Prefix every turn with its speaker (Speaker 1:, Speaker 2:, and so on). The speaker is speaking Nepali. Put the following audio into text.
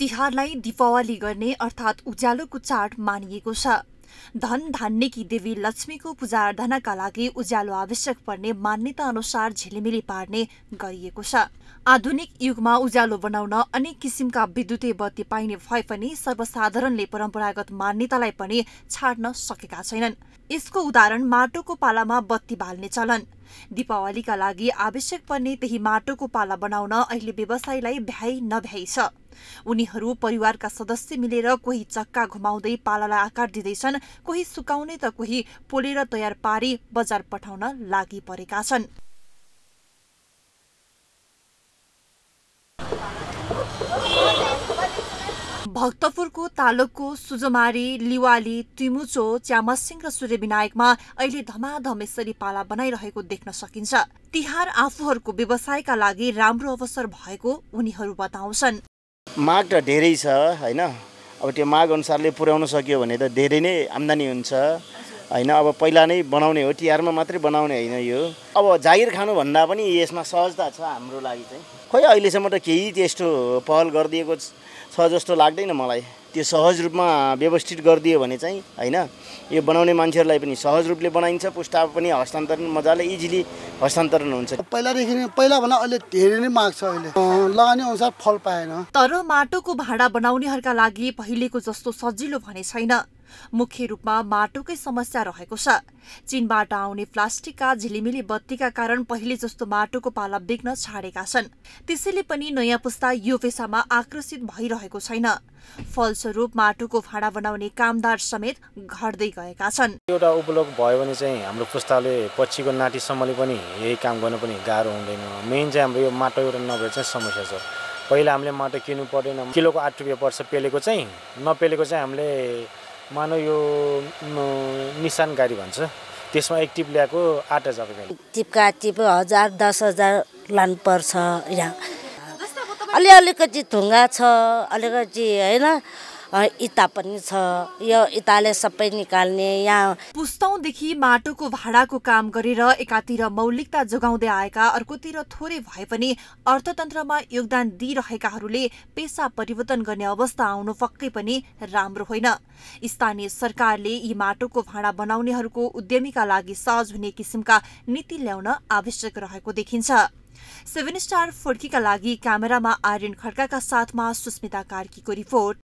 Speaker 1: तिहारलाई दीपावली गर्ने अर्थात् उज्यालोको चाड मानिएको छ धन धान्नेकी देवी लक्ष्मीको पूजा आराधनाका लागि उज्यालो आवश्यक पर्ने मान्यता अनुसार झिलिमिली पार्ने गरिएको छ आधुनिक युगमा उज्यालो बनाउन अनेक किसिमका विद्युतीय बत्ती पाइने भए पनि सर्वसाधारणले परम्परागत मान्यतालाई पनि छाड्न सकेका छैनन् यसको उदाहरण माटोको पालामा बत्ती बाल्ने चलन दिपावलीका लागि आवश्यक पर्ने त्यही माटोको पाला बनाउन अहिले व्यवसायलाई भ्याइ नभ्याइ छ उनीहरू परिवारका सदस्य मिलेर कोही चक्का घुमाउँदै पालालाई आकार दिँदैछन् कोही सुकाउने त कोही पोलेर तयार पारी बजार पठाउन लागि परेका छन् भक्तपुरको तालुकको सुजमारी लिवाली तिमुचो च्यामसिङ र सूर्यविनायकमा अहिले धमाधम यसरी पाला बनाइरहेको देख्न सकिन्छ तिहार आफूहरूको व्यवसायका लागि राम्रो अवसर भएको उनीहरू बताउँछन्
Speaker 2: माग त धेरै छ होइन अब त्यो माग अनुसारले पुर्याउन सक्यो भने त धेरै नै आम्दानी हुन्छ होइन अब पहिला नै बनाउने हो तिहारमा मात्रै बनाउने होइन यो अब जागिर खानुभन्दा पनि यसमा सहजता छ हाम्रो लागि चाहिँ खोइ अहिलेसम्म त केही त्यस्तो पहल गरिदिएको छ जस्तो लाग्दैन मलाई त्यो सहज रूपमा व्यवस्थित गरिदियो भने चाहिँ होइन यो बनाउने मान्छेहरूलाई पनि सहज रूपले बनाइन्छ पुस्ता पनि हस्तान्तरण मजाले इजिली हस्तान्तरण हुन्छ
Speaker 1: पहिलादेखि पहिलाभन्दा अहिले धेरै नै माग छ अहिले लगानी अनुसार फल पाएन तर माटोको भाँडा बनाउनेहरूका लागि पहिलेको जस्तो सजिलो भने छैन मुख्य रूपमा माटोकै समस्या रहेको छ चीनबाट आउने प्लास्टिकका झिलिमिली बत्तीका कारण पहिले जस्तो माटोको पाला बिग्न छाडेका छन् त्यसैले पनि नयाँ पुस्ता यो पेसामा आकर्षित भइरहेको छैन फलस्वरूप माटोको भाँडा बनाउने कामदार समेत घट्दै गएका
Speaker 3: छन् एउटा उपलब्ध भयो भने चाहिँ हाम्रो पुस्ताले पछिको नाटीसम्मले पनि यही काम गर्न पनि गाह्रो हुँदैन मेन चाहिँ हाम्रो यो माटो एउटा नभए चाहिँ समस्या छ पहिला हामीले माटो किन्नु पर्दैन किलोको आठ रुपियाँ पर्छ पेलेको चाहिँ नपेलेको चाहिँ हामीले मानव यो निशान गाडी भन्छ त्यसमा एक टिप ल्याएको आठ हजार रुपियाँ टिपका टिप हजार दस हजार लानुपर्छ यहाँ अलि अलिकति
Speaker 1: ढुङ्गा छ अलिकति होइन इता पनि छ यो इताले सबै निकाल्ने यहाँ पुस्तौँदेखि माटोको भाडाको काम गरेर एकातिर मौलिकता जोगाउँदै आएका अर्कोतिर थोरै भए पनि अर्थतन्त्रमा योगदान दिइरहेकाहरूले पेसा परिवर्तन गर्ने अवस्था आउनु पक्कै पनि राम्रो होइन स्थानीय सरकारले यी माटोको भाँडा बनाउनेहरूको उद्यमीका लागि सहज हुने किसिमका नीति ल्याउन आवश्यक रहेको देखिन्छ सेभेन स्टार फोर्कीका लागि क्यामेरामा आर्यन खड्काका साथमा सुस्मिता कार्कीको रिपोर्ट